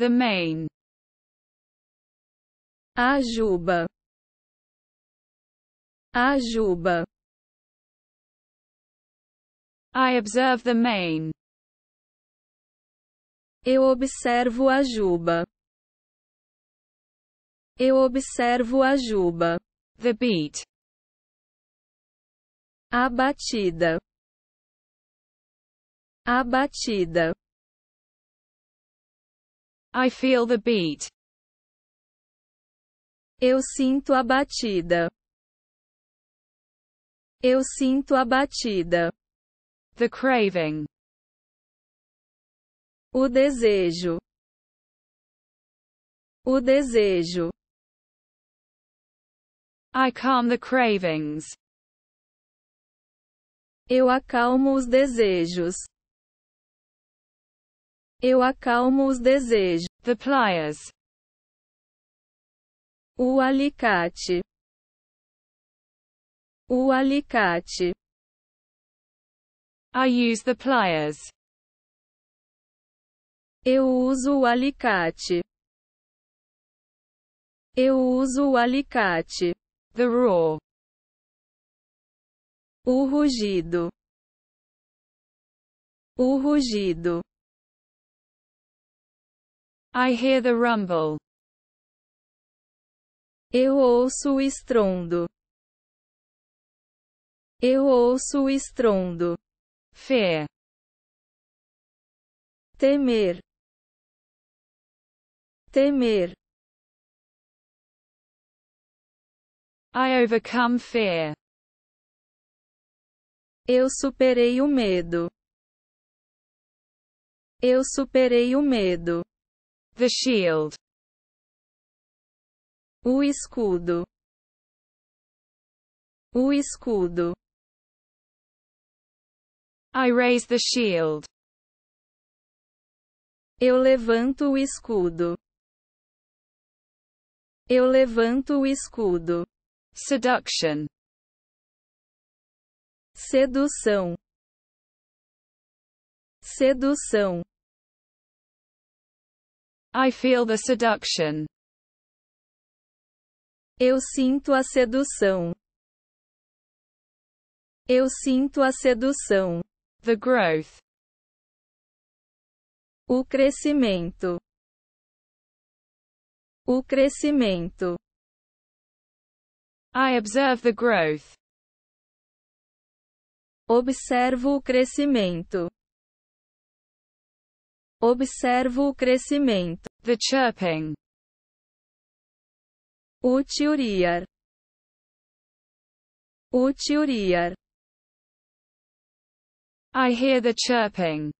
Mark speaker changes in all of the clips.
Speaker 1: The main. Ajuba. Ajuba. I observe the main. Eu observo a juba. Eu observo a juba. The beat. A batida. A batida. I feel the beat. Eu sinto a batida. Eu sinto a batida. The craving. O desejo. O desejo. I calm the cravings. Eu acalmo os desejos. Eu acalmo os desejos. The pliers. O alicate. O alicate. I use the pliers. Eu uso o alicate. Eu uso o alicate. The roar. O rugido. O rugido. I hear the rumble. Eu ouço o estrondo. Eu ouço o estrondo. Fear. Temer. Temer. I overcome fear. Eu superei o medo. Eu superei o medo. The shield. O escudo. O escudo. I raise the shield. Eu levanto o escudo. Eu levanto o escudo. Seduction. Sedução. Sedução. I feel the seduction. Eu sinto a sedução. Eu sinto a sedução. The growth. O crescimento. O crescimento. I observe the growth. Observo o crescimento. Observo o crescimento. The chirping. Utiliar. Utiliar. I hear the chirping.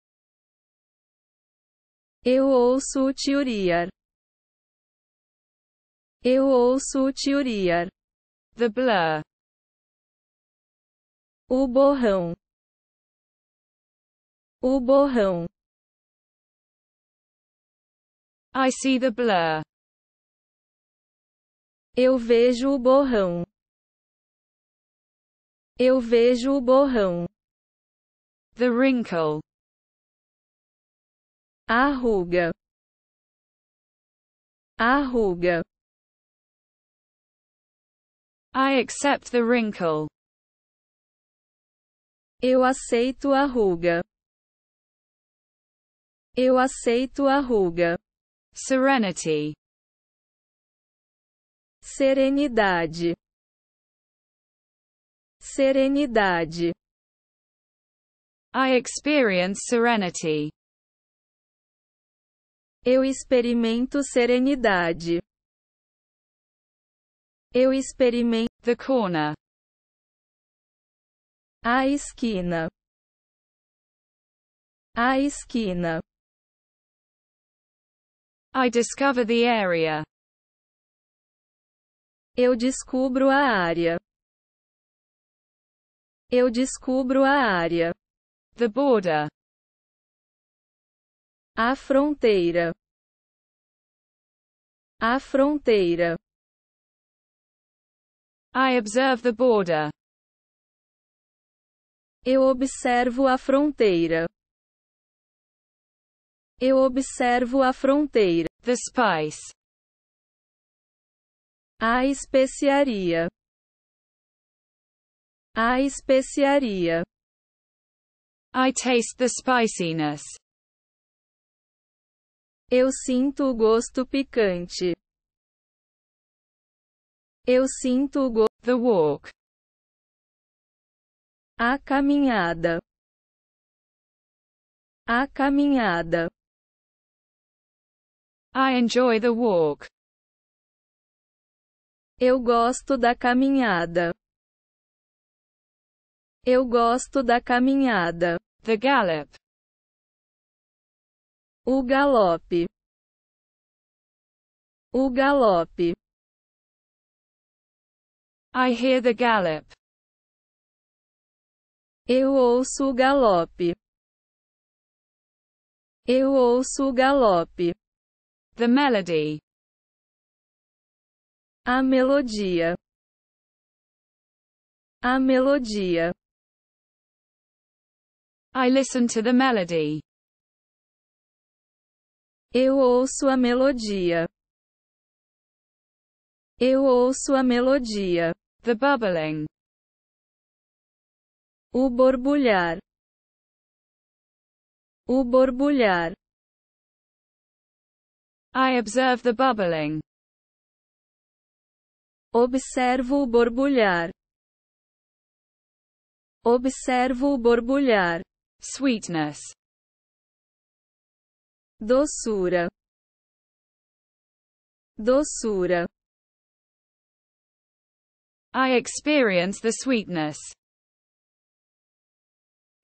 Speaker 1: Eu ouço o tiuriar. Eu ouço o tiuriar. The blur. O borrão. O borrão. I see the blur. Eu vejo o borrão. Eu vejo o borrão. The wrinkle. A ruga. A ruga. I accept the wrinkle. Eu aceito a ruga. Eu aceito a ruga. Serenity. Serenidade. Serenidade. I experience serenity. Eu experimento serenidade. Eu experimento. The corner. A esquina. A esquina. I discover the area. Eu descubro a área. Eu descubro a área. The border. A fronteira. A fronteira. I observe the border. Eu observo a fronteira. Eu observo a fronteira. The spice. A especiaria. A especiaria. I taste the spiciness. Eu sinto o gosto picante. Eu sinto o gosto. The walk. A caminhada. A caminhada. I enjoy the walk. Eu gosto da caminhada. Eu gosto da caminhada. The gallop. O galope. O galope. I hear the gallop. Eu ouço o galope. Eu ouço o galope. The melody. A melodia. A melodia. I listen to the melody. Eu ouço a melodia. Eu ouço a melodia. The bubbling. O borbulhar. O borbulhar. I observe the bubbling. Observo o borbulhar. Observo o borbulhar. Sweetness. Doçura. Doçura. I experience the sweetness.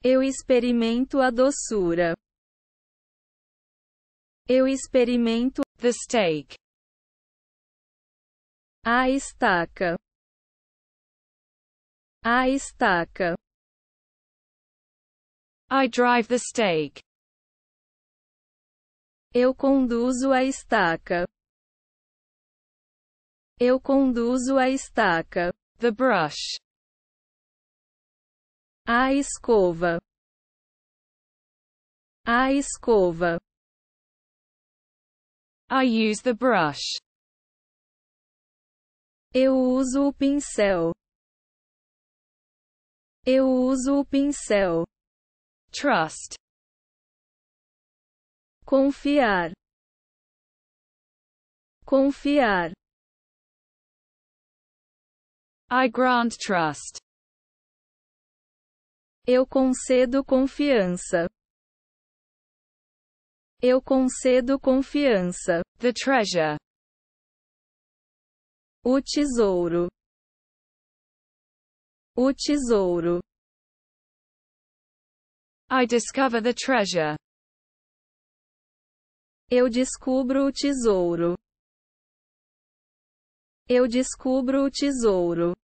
Speaker 1: Eu experimento a doçura. Eu experimento the stake. A estaca. A estaca. I drive the stake. Eu conduzo a estaca. Eu conduzo a estaca. The brush. A escova. A escova. I use the brush. Eu uso o pincel. Eu uso o pincel. Trust. Confiar. Confiar. I grant trust. Eu concedo confiança. Eu concedo confiança. The treasure. O tesouro. O tesouro. I discover the treasure. Eu descubro o tesouro. Eu descubro o tesouro.